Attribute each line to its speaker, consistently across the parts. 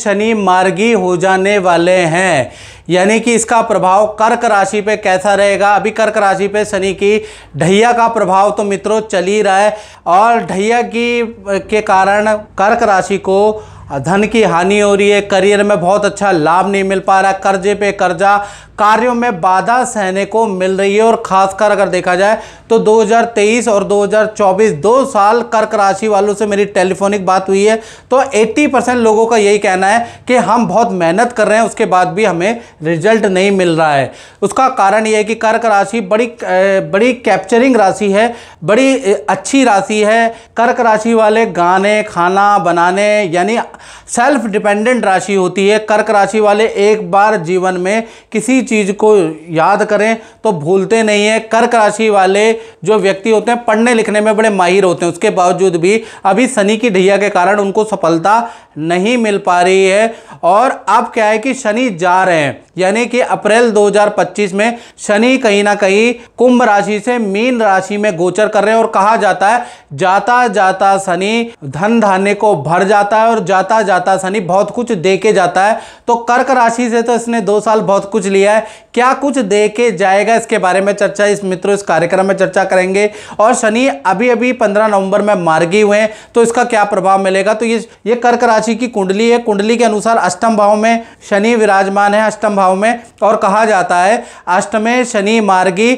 Speaker 1: शनि मार्गी हो जाने वाले हैं यानी कि इसका प्रभाव कर्क राशि पे कैसा रहेगा अभी कर्क राशि पे शनि की ढैया का प्रभाव तो मित्रों चल ही रहा है और ढैया की के कारण कर्क राशि को धन की हानि हो रही है करियर में बहुत अच्छा लाभ नहीं मिल पा रहा कर्जे पे कर्जा कार्यों में बाधा सहने को मिल रही है और खासकर अगर देखा जाए तो 2023 और 2024 दो साल कर्क राशि वालों से मेरी टेलीफोनिक बात हुई है तो 80 परसेंट लोगों का यही कहना है कि हम बहुत मेहनत कर रहे हैं उसके बाद भी हमें रिजल्ट नहीं मिल रहा है उसका कारण यह है कि कर्क राशि बड़ी बड़ी कैप्चरिंग राशि है बड़ी अच्छी राशि है कर्क राशि वाले गाने खाना बनाने यानी सेल्फ डिपेंडेंट राशि होती है कर्क राशि वाले एक बार जीवन में किसी चीज़ को याद करें तो भूलते नहीं है कर्क राशि वाले जो व्यक्ति होते हैं पढ़ने लिखने में बड़े माहिर होते हैं उसके बावजूद भी अभी शनि की ढैया के कारण उनको सफलता नहीं मिल पा रही है और अब क्या है कि शनि जा रहे हैं यानी कि अप्रैल 2025 में शनि कहीं ना कहीं कुंभ राशि से मीन राशि में गोचर कर रहे हैं और कहा जाता है जाता जाता शनि धन धान्य को भर जाता है और जाता आता जाता सनी बहुत कुछ दे के जाता है तो कर्क राशि से तो इसने दो साल बहुत कुछ लिया है क्या कुछ दे के जाएगा इसके बारे में चर्चा इस मित्रों इस कार्यक्रम में चर्चा करेंगे और शनि अभी अभी पंद्रह नवंबर में मार्गी हुए हैं तो इसका क्या प्रभाव मिलेगा तो ये ये कर्क राशि की कुंडली है कुंडली के अनुसार अष्टम भाव में शनि विराजमान है अष्टम भाव में और कहा जाता है अष्टमे शनि मार्गी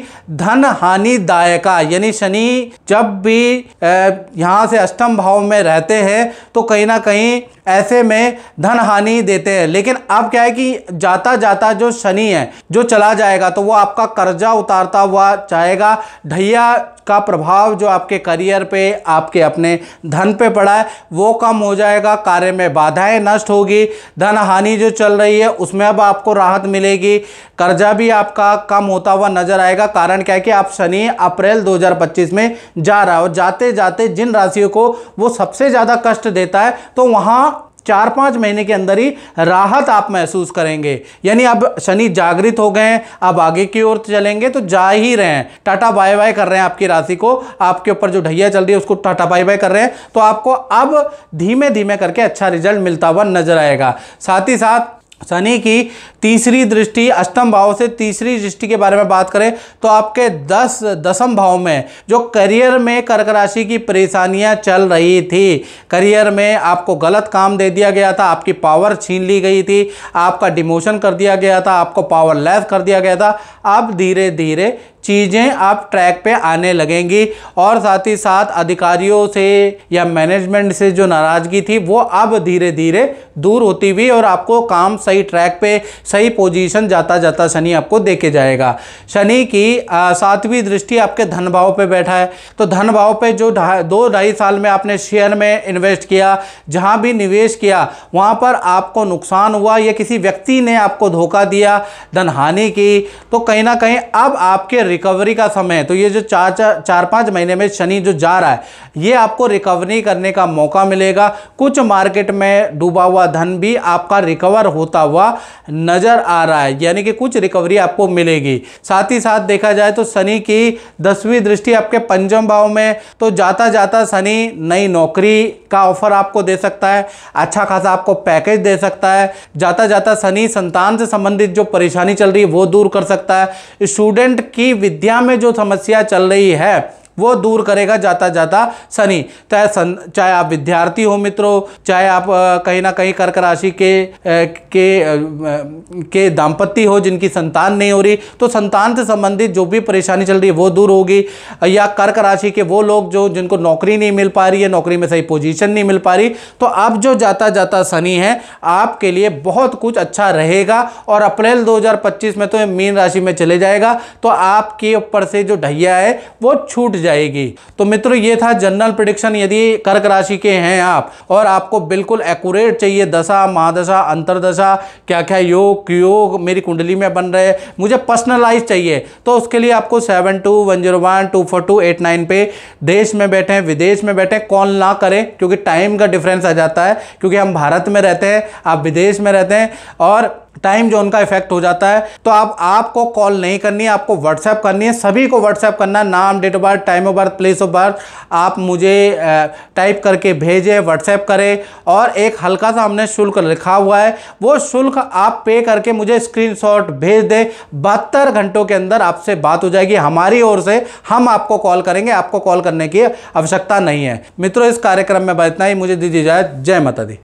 Speaker 1: धन हानिदायका यानी शनि जब भी यहाँ से अष्टम भाव में रहते हैं तो कहीं ना कहीं ऐसे में धन हानि देते हैं लेकिन अब क्या है कि जाता जाता जो शनि है जो चला जाएगा तो वो आपका कर्जा उतारता हुआ जाएगा ढैया का प्रभाव जो आपके करियर पे आपके अपने धन पे पड़ा है वो कम हो जाएगा कार्य में बाधाएं नष्ट होगी धन हानि जो चल रही है उसमें अब आपको राहत मिलेगी कर्जा भी आपका कम होता हुआ नजर आएगा कारण क्या है कि आप शनि अप्रैल 2025 में जा रहा हो जाते जाते जिन राशियों को वो सबसे ज़्यादा कष्ट देता है तो वहाँ चार पांच महीने के अंदर ही राहत आप महसूस करेंगे यानी अब शनि जागृत हो गए हैं अब आगे की ओर चलेंगे तो जा ही रहे हैं टाटा बाय बाय कर रहे हैं आपकी राशि को आपके ऊपर जो ढैया चल रही है उसको टाटा बाय बाय कर रहे हैं तो आपको अब धीमे धीमे करके अच्छा रिजल्ट मिलता हुआ नजर आएगा साथ ही साथ शनि की तीसरी दृष्टि अष्टम भाव से तीसरी दृष्टि के बारे में बात करें तो आपके दस दसम भाव में जो करियर में कर्क राशि की परेशानियां चल रही थी करियर में आपको गलत काम दे दिया गया था आपकी पावर छीन ली गई थी आपका डिमोशन कर दिया गया था आपको पावर लेस कर दिया गया था अब धीरे धीरे चीज़ें आप ट्रैक पे आने लगेंगी और साथ ही साथ अधिकारियों से या मैनेजमेंट से जो नाराज़गी थी वो अब धीरे धीरे दूर होती हुई और आपको काम सही ट्रैक पे सही पोजीशन जाता जाता शनि आपको देके जाएगा शनि की सातवीं दृष्टि आपके धन भाव पर बैठा है तो धन भाव पर जो ढाई दो ढाई साल में आपने शेयर में इन्वेस्ट किया जहाँ भी निवेश किया वहाँ पर आपको नुकसान हुआ या किसी व्यक्ति ने आपको धोखा दिया धन हानि की तो कहीं ना कहीं अब आपके रिकवरी का समय है तो ये जो चार चार चार पाँच महीने में शनि जो जा रहा है ये आपको रिकवरी करने का मौका मिलेगा कुछ मार्केट में डूबा हुआ धन भी आपका रिकवर होता हुआ नज़र आ रहा है यानी कि कुछ रिकवरी आपको मिलेगी साथ ही साथ देखा जाए तो शनि की दसवीं दृष्टि आपके पंचम भाव में तो जाता जाता शनि नई नौकरी का ऑफर आपको दे सकता है अच्छा खासा आपको पैकेज दे सकता है जाता जाता शनि संतान से संबंधित जो परेशानी चल रही है वो दूर कर सकता है स्टूडेंट की विद्या में जो समस्या चल रही है वो दूर करेगा जाता जाता शनि चाहे सन चाहे आप विद्यार्थी हो मित्रों चाहे आप कहीं ना कहीं कर्क राशि के के के दाम्पत्य हो जिनकी संतान नहीं हो रही तो संतान से संबंधित जो भी परेशानी चल रही है वो दूर होगी या कर्क राशि के वो लोग जो जिनको नौकरी नहीं मिल पा रही है नौकरी में सही पोजीशन नहीं मिल पा रही तो अब जो जाता जाता शनि है आपके लिए बहुत कुछ अच्छा रहेगा और अप्रैल दो में तो मीन राशि में चले जाएगा तो आपके ऊपर से जो ढैया है वो छूट जाएगी तो मित्रों ये था जनरल प्रिडिक्शन यदि कर्क राशि के हैं आप और आपको बिल्कुल एक्यूरेट चाहिए दशा महादशा अंतरदशा क्या क्या योग योग मेरी कुंडली में बन रहे मुझे पर्सनलाइज चाहिए तो उसके लिए आपको seven two one zero one two four two eight nine पे देश में बैठे विदेश में बैठे कॉल ना करें क्योंकि टाइम का डिफरेंस आ जाता है क्योंकि हम भारत में रहते हैं आप विदेश में रहते हैं और टाइम जोन का इफेक्ट हो जाता है तो आप आपको कॉल नहीं करनी है आपको व्हाट्सएप करनी है सभी को व्हाट्सएप करना है नाम date of birth time of birth place of birth आप मुझे टाइप करके भेजें व्हाट्सएप करें और एक हल्का सा हमने शुल्क लिखा हुआ है वो शुल्क आप पे करके मुझे स्क्रीनशॉट भेज दें बहत्तर घंटों के अंदर आपसे बात हो जाएगी हमारी ओर से हम आपको कॉल करेंगे आपको कॉल करने की आवश्यकता नहीं है मित्रों इस कार्यक्रम में बस ही मुझे दीजिए जाए जय माता दी